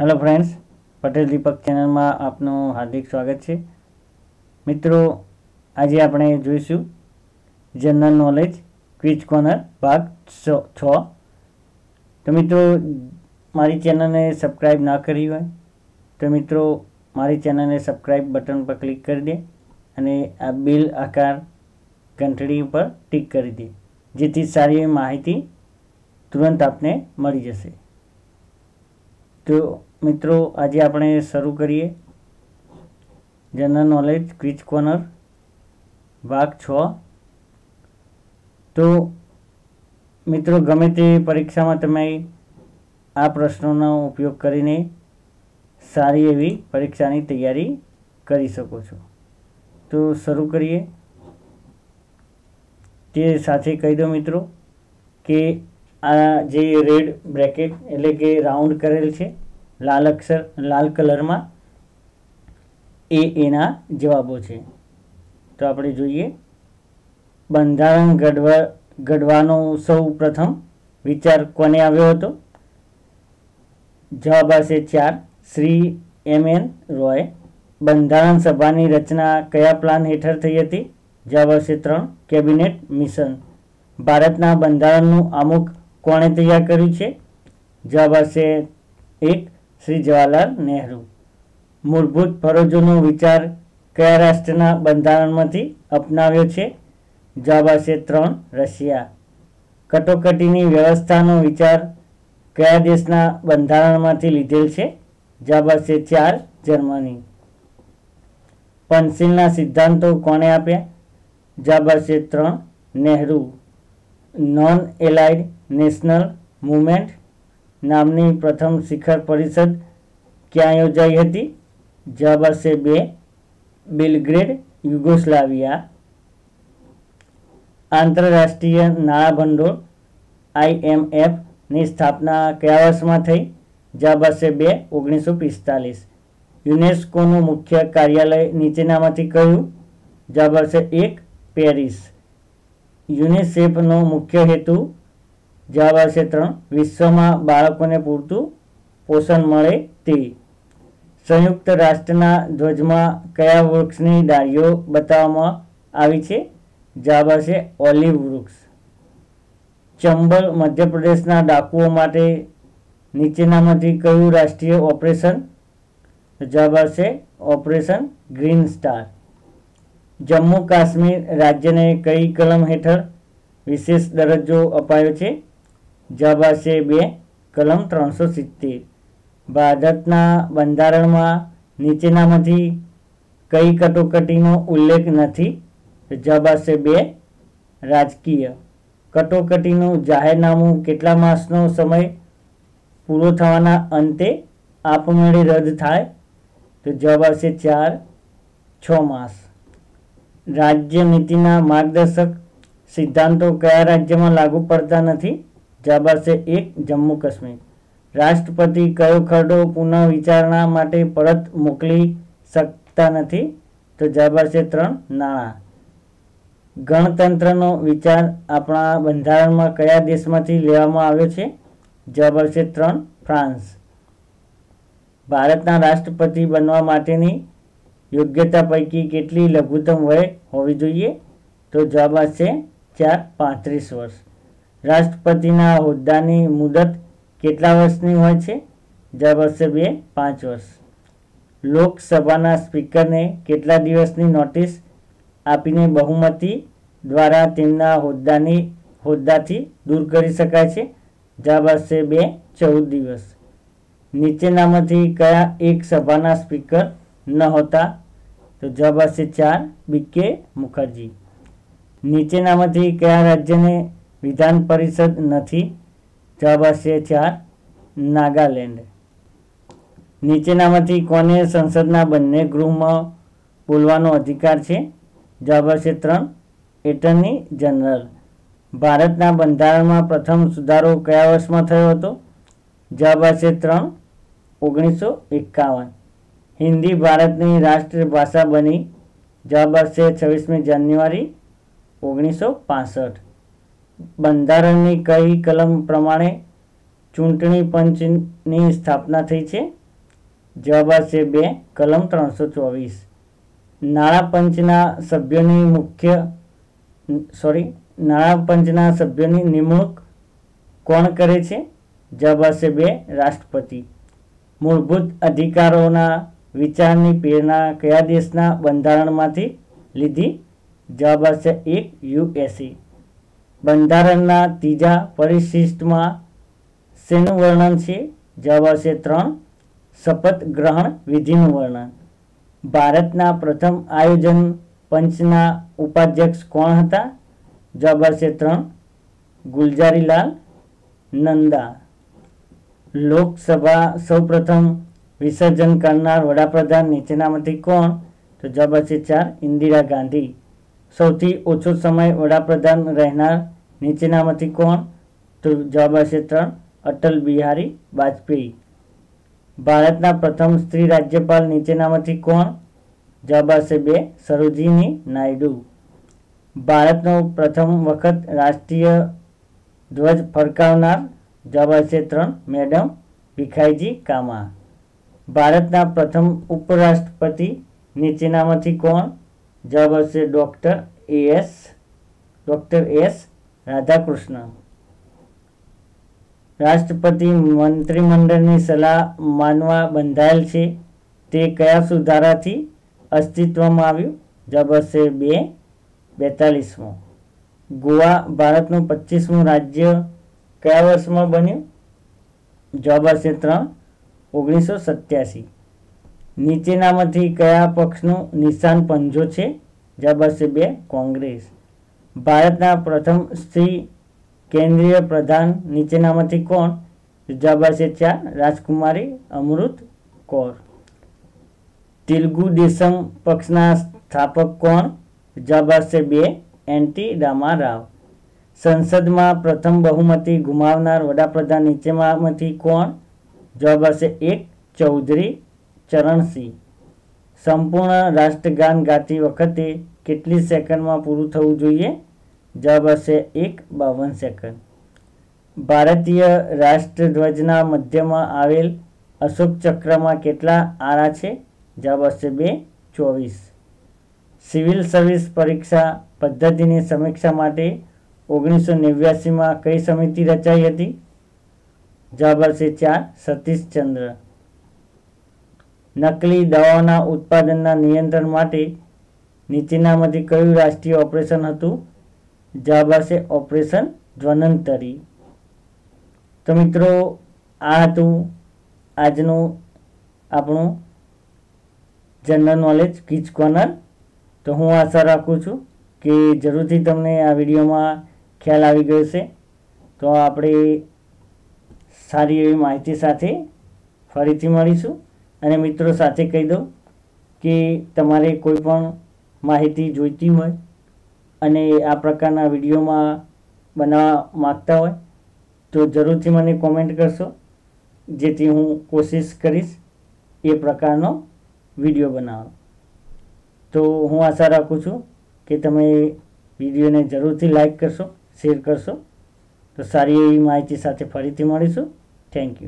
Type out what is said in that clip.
hello friends Patel દીપક ચેનલમાં આપનું હાર્દિક સ્વાગત છે મિત્રો આજે આપણે જોઈશું જનરલ નોલેજ ક્વિઝ કોર્નર ભાગ છ તો મિત્રો મારી ચેનલને સબસ્ક્રાઈબ ના કરી હોય તો મિત્રો મારી ચેનલને સબસ્ક્રાઈબ બટન પર ક્લિક કરી દે અને આ બિલ આકાર ઘંટડી ઉપર ટીક કરી દે જેથી સારી એવી માહિતી તુરંત આપને મળી જશે તો મિત્રો આજે આપણે શરૂ કરીએ જનરલ નોલેજ ક્વિચ કોર્નર ભાગ છ તો મિત્રો ગમે તે પરીક્ષામાં તમે આ પ્રશ્નોનો ઉપયોગ કરીને સારી એવી પરીક્ષાની તૈયારી કરી શકો છો તો શરૂ કરીએ તે સાથે કહી દો મિત્રો કે આ જે રેડ બ્રેકેટ એટલે કે રાઉન્ડ કરેલ છે લાલ અક્ષર લાલ કલરમાં એ એના જવાબો છે તો આપણે જોઈએ બંધારણ ઘડવા ઘડવાનો સૌ પ્રથમ વિચાર કોને આવ્યો હતો જવાબ આવશે ચાર શ્રી એમ એન રોય બંધારણ સભાની રચના કયા પ્લાન હેઠળ થઈ હતી જવાબ આવશે ત્રણ કેબિનેટ મિશન ભારતના બંધારણનું અમુક કોણે તૈયાર કર્યું છે જવાબ હશે એક શ્રી જવાહરલાલ નહેરુ મૂળભૂત ફરજોનો વિચાર કયા રાષ્ટ્રના બંધારણમાંથી અપનાવ્યો છે જવાબ હશે ત્રણ રશિયા કટોકટીની વ્યવસ્થાનો વિચાર કયા દેશના બંધારણમાંથી લીધેલ છે જવાબ આવશે ચાર જર્મની પંસિલના સિદ્ધાંતો કોણે આપ્યા જવાબ આવશે ત્રણ Nehru non aligned national movement નામની પ્રથમ શિખર પરિષદ ક્યાં યોજાઈ હતી જવાબ આવશે બે બિલગ્રેડ યુગોસ્લાવિયા આંતરરાષ્ટ્રીય નાણાભંડોળ આઈએમએફની સ્થાપના કયા વર્ષમાં થઈ જવાબ આવશે બે ઓગણીસો પિસ્તાલીસ યુનેસ્કોનું મુખ્ય કાર્યાલય નીચેનામાંથી કહ્યું જવાબ આવશે એક પેરિસ યુનિસેફનો મુખ્ય હેતુ જવાબ આવશે ત્રણ વિશ્વમાં બાળકોને પૂરતું પોષણ મળે તેવી સંયુક્ત રાષ્ટ્રના ધ્વજમાં કયા વૃક્ષની ડાળીઓ બતાવવામાં આવી છે જવાબ આવશે ઓલિવ વૃક્ષ ચંબલ મધ્યપ્રદેશના ડાકુઓ માટે નીચેનામાંથી કયું રાષ્ટ્રીય ઓપરેશન જવાબ આવશે operation green star Jammu Kashmir રાજ્યને કઈ કલમ હેઠળ વિશેષ દરજ્જો અપાયો છે જવાબ આવશે બે કલમ ત્રણસો સિત્તેર ભારતના બંધારણમાં નીચેનામાંથી કઈ કટોકટીનો ઉલ્લેખ નથી જવાબ આવશે બે રાજકીય કટોકટીનું જાહેરનામું કેટલા માસનો સમય પૂરો થવાના અંતે આપમેળે રદ થાય તો જવાબ આવશે ચાર છ માસ રાજ્ય નીતિના માર્ગદર્શક સિદ્ધાંતો કયા રાજ્યમાં લાગુ પડતા નથી જવાબ છે એક જમ્મુ કાશ્મીર રાષ્ટ્રપતિ કયો ખરડો પુનઃવિચારણા માટે પરત મોકલી શકતા નથી તો જવાબ છે ત્રણ નાણાં ગણતંત્રનો વિચાર આપણા બંધારણમાં કયા દેશમાંથી લેવામાં આવ્યો છે જવાબ આવશે ત્રણ ફ્રાન્સ ભારતના રાષ્ટ્રપતિ બનવા માટેની યોગ્યતા પૈકી કેટલી લઘુત્તમ વય હોવી જોઈએ તો જવાબ આવશે ચાર પાંત્રીસ વર્ષ રાષ્ટ્રપતિના હોદ્દાની મુદત કેટલા વર્ષની હોય છે જવાબ આવશે બે પાંચ વર્ષ લોકસભાના સ્પીકરને કેટલા દિવસની નોટિસ આપીને બહુમતી દ્વારા તેમના હોદ્દાની હોદ્દાથી દૂર કરી શકાય છે જવાબ આવશે બે ચૌદ દિવસ નીચેનામાંથી કયા એક સભાના સ્પીકર न હોતા તો જવાબ આવશે ચાર બીકે મુખર્જી નીચેનામાંથી કયા રાજ્યને વિધાન પરિષદ નથી જવાબ આવશે ચાર નાગાલેન્ડ નીચેનામાંથી કોને સંસદના બંને ગૃહમાં બોલવાનો અધિકાર છે જવાબ આવશે ત્રણ એટર્ની જનરલ ભારતના બંધારણમાં પ્રથમ સુધારો કયા વર્ષમાં થયો હતો જવાબ આવશે ત્રણ ઓગણીસો એકાવન હિન્દી ભારતની રાષ્ટ્રીય ભાષા બની જવાબ આવશે છવ્વીસમી જાન્યુઆરી ઓગણીસો પાસઠ બંધારણની કઈ કલમ પ્રમાણે ચૂંટણી પંચની સ્થાપના થઈ છે જવાબ આવશે બે કલમ ત્રણસો ચોવીસ નાણાં પંચના સભ્યોની મુખ્ય સોરી નાણાં પંચના સભ્યોની નિમણૂક કોણ કરે છે જવાબ આવશે બે રાષ્ટ્રપતિ મૂળભૂત અધિકારોના વિચારની પ્રેરણા કયા દેશના બંધારણમાંથી લીધી જવાબ આવશે એક યુએસી બંધારણના ત્રીજા પરિશિષ્ટમાં શેનું વર્ણન છે જવાબ આવશે ત્રણ શપથ ગ્રહણ વિધિનું વર્ણન ભારતના પ્રથમ આયોજન પંચના ઉપાધ્યક્ષ કોણ હતા જવાબ આવશે ત્રણ ગુલજારીલાલ નંદા લોકસભા સૌપ્રથમ વિસર્જન કરનાર વડાપ્રધાન નીચેનામાંથી કોણ તો જવાબ હશે ચાર ઇન્દિરા ગાંધી સૌથી ઓછો સમય વડાપ્રધાન રહેનાર નીચેનામાંથી કોણ તો જવાબ હશે ત્રણ અટલ બિહારી વાજપેયી ભારતના પ્રથમ સ્ત્રી રાજ્યપાલ નીચેનામાંથી કોણ જવાબ હશે બે સરોજીની નાયડુ ભારતનો પ્રથમ વખત રાષ્ટ્રીય ધ્વજ ફરકાવનાર જવાબ હશે ત્રણ મેડમ ભીખાઈજી કામા ભારતના પ્રથમ ઉપરાષ્ટ્રપતિ નીચેનામાંથી કોણ જવાબ આવશે doctor S doctor S Radhakrishna રાષ્ટ્રપતિ મંત્રીમંડળની સલાહ માનવા બંધાયેલ છે તે કયા સુધારાથી અસ્તિત્વમાં આવ્યું જવાબ આવશે બે બેતાલીસમો ગોવા ભારતનું પચીસમું રાજ્ય કયા વર્ષમાં બન્યું જવાબ આવશે ત્રણ ઓગણીસો સત્યાસી નીચેનામાંથી કયા પક્ષનું નિશાન પંજો છે જવાબ આવશે બે કોંગ્રેસ ભારતના પ્રથમ સ્ત્રી કેન્દ્રીય પ્રધાન નીચેનામાંથી કોણ જવાબ આવશે ચાર રાજકુમારી અમૃત કૌર તેલુગુ દેશમ પક્ષના સ્થાપક કોણ જવાબ આવશે બે એન્ટી રામા રાવ સંસદમાં પ્રથમ બહુમતી ગુમાવનાર વડાપ્રધાન નીચેમાંથી કોણ જવાબ આવશે એક ચૌધરી ચરણસિંહ સંપૂર્ણ રાષ્ટ્રગાન ગાતી વખતે કેટલી સેકન્ડમાં પૂરું થવું જોઈએ જવાબ આવશે એક બાવન સેકન્ડ ભારતીય રાષ્ટ્રધ્વજના મધ્યમાં આવેલ અશોક ચક્રમાં કેટલા આરા છે જવાબ આવશે બે ચોવીસ સિવિલ સર્વિસ પરીક્ષા પદ્ધતિની સમીક્ષા માટે ઓગણીસો નેવ્યાસીમાં કઈ સમિતિ રચાઈ હતી જવાબ આવશે ચાર સતીશચંદ્ર નકલી દવાઓના ઉત્પાદનના નિયંત્રણ માટે નીચેનામાંથી કયું રાષ્ટ્રીય ઓપરેશન હતું જવાબ આવશે ઓપરેશન ધ્વનંતરી તો મિત્રો આ હતું આજનું આપણું જનરલ નોલેજ કિચ કોર્નર તો હું આશા રાખું છું કે જરૂરથી તમને આ વિડીયોમાં ખ્યાલ આવી ગયો છે તો આપણે સારી એવી માહિતી સાથે ફરીથી મળીશું અને મિત્રો સાથે કહી દઉં કે તમારે કોઈ પણ માહિતી જોઈતી હોય અને આ પ્રકારના વિડીયોમાં બનાવવા માગતા હોય તો જરૂરથી મને કોમેન્ટ કરશો જેથી હું કોશિશ કરીશ એ પ્રકારનો વિડીયો બનાવો તો હું આશા રાખું છું કે તમે વિડીયોને જરૂરથી લાઈક કરશો શેર કરશો તો સારી એવી માહિતી સાથે ફરીથી મળીશું થેન્ક યુ